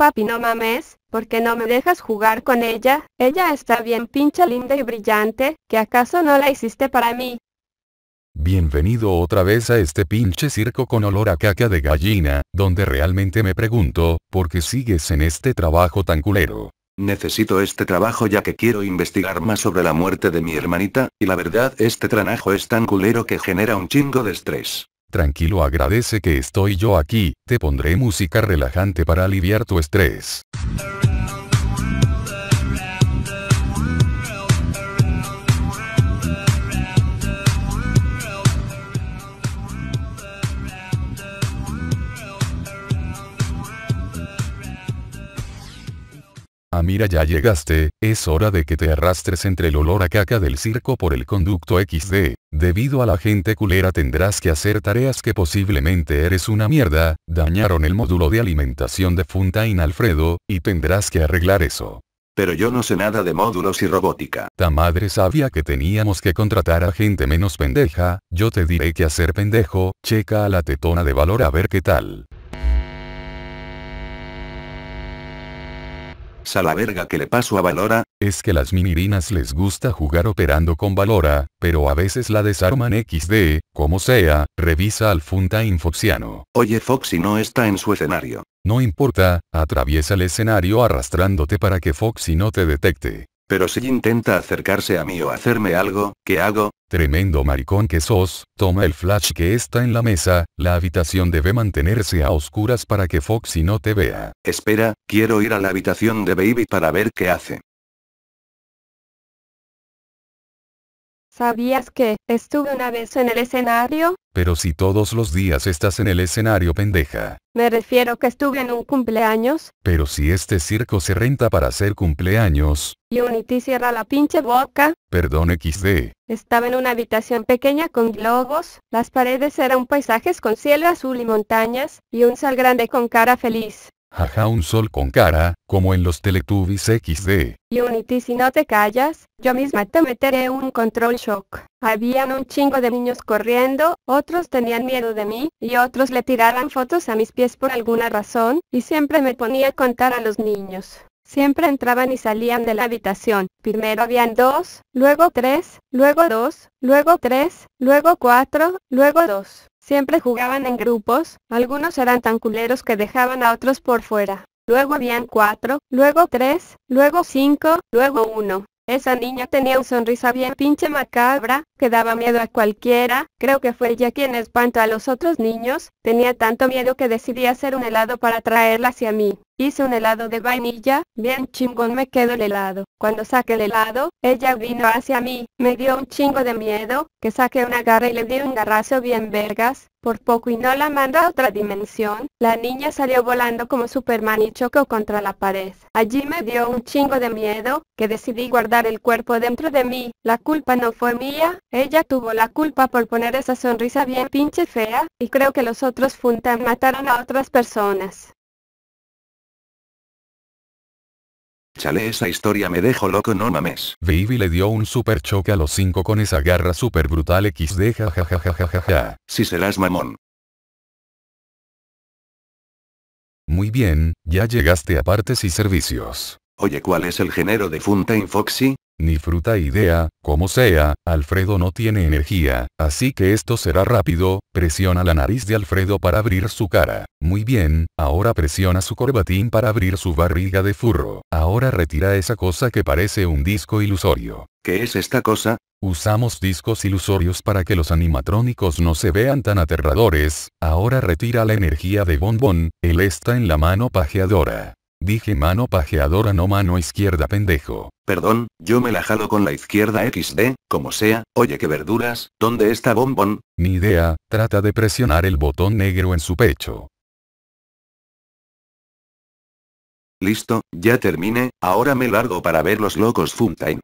Papi no mames, ¿por qué no me dejas jugar con ella? Ella está bien pincha linda y brillante, ¿que acaso no la hiciste para mí? Bienvenido otra vez a este pinche circo con olor a caca de gallina, donde realmente me pregunto, ¿por qué sigues en este trabajo tan culero? Necesito este trabajo ya que quiero investigar más sobre la muerte de mi hermanita, y la verdad este tranajo es tan culero que genera un chingo de estrés. Tranquilo agradece que estoy yo aquí, te pondré música relajante para aliviar tu estrés. Ah, mira ya llegaste, es hora de que te arrastres entre el olor a caca del circo por el conducto XD. Debido a la gente culera tendrás que hacer tareas que posiblemente eres una mierda, dañaron el módulo de alimentación de Funtain Alfredo, y tendrás que arreglar eso. Pero yo no sé nada de módulos y robótica. Ta madre sabía que teníamos que contratar a gente menos pendeja, yo te diré que hacer pendejo, checa a la tetona de valor a ver qué tal. A la verga que le paso a Valora, es que las minirinas les gusta jugar operando con Valora, pero a veces la desarman XD, como sea, revisa al Funta Foxiano. Oye Foxy no está en su escenario. No importa, atraviesa el escenario arrastrándote para que Foxy no te detecte. Pero si intenta acercarse a mí o hacerme algo, ¿qué hago? Tremendo maricón que sos, toma el flash que está en la mesa, la habitación debe mantenerse a oscuras para que Foxy no te vea. Espera, quiero ir a la habitación de Baby para ver qué hace. ¿Sabías que estuve una vez en el escenario? Pero si todos los días estás en el escenario, pendeja. Me refiero que estuve en un cumpleaños. Pero si este circo se renta para hacer cumpleaños. Y Unity cierra la pinche boca. Perdón XD. Estaba en una habitación pequeña con globos, las paredes eran paisajes con cielo azul y montañas, y un sal grande con cara feliz. Jaja un sol con cara, como en los Teletubbies XD. Unity si no te callas, yo misma te meteré un control shock. Habían un chingo de niños corriendo, otros tenían miedo de mí, y otros le tiraban fotos a mis pies por alguna razón, y siempre me ponía a contar a los niños. Siempre entraban y salían de la habitación. Primero habían dos, luego tres, luego dos, luego tres, luego cuatro, luego dos. Siempre jugaban en grupos, algunos eran tan culeros que dejaban a otros por fuera. Luego habían cuatro, luego tres, luego cinco, luego uno. Esa niña tenía un sonrisa bien pinche macabra, que daba miedo a cualquiera, creo que fue ella quien espantó a los otros niños, tenía tanto miedo que decidí hacer un helado para traerla hacia mí. Hice un helado de vainilla, bien chingón me quedó el helado. Cuando saqué el helado, ella vino hacia mí, me dio un chingo de miedo, que saqué una garra y le di un garrazo bien vergas, por poco y no la mando a otra dimensión. La niña salió volando como Superman y chocó contra la pared. Allí me dio un chingo de miedo, que decidí guardar el cuerpo dentro de mí. La culpa no fue mía, ella tuvo la culpa por poner esa sonrisa bien pinche fea, y creo que los otros Funtan mataron a otras personas. Chale esa historia me dejó loco no mames. Baby le dio un super choque a los 5 con esa garra super brutal xd jajajajajaja. Si serás mamón. Muy bien, ya llegaste a partes y servicios. Oye ¿cuál es el género de Funtime Foxy? ni fruta idea, como sea, Alfredo no tiene energía, así que esto será rápido, presiona la nariz de Alfredo para abrir su cara. Muy bien, ahora presiona su corbatín para abrir su barriga de furro. Ahora retira esa cosa que parece un disco ilusorio. ¿Qué es esta cosa? Usamos discos ilusorios para que los animatrónicos no se vean tan aterradores, ahora retira la energía de Bon Bon, él está en la mano pajeadora. Dije mano pajeadora no mano izquierda pendejo. Perdón, yo me la jalo con la izquierda XD, como sea, oye que verduras, ¿dónde está Bombón? Ni idea, trata de presionar el botón negro en su pecho. Listo, ya terminé, ahora me largo para ver los locos Funtime.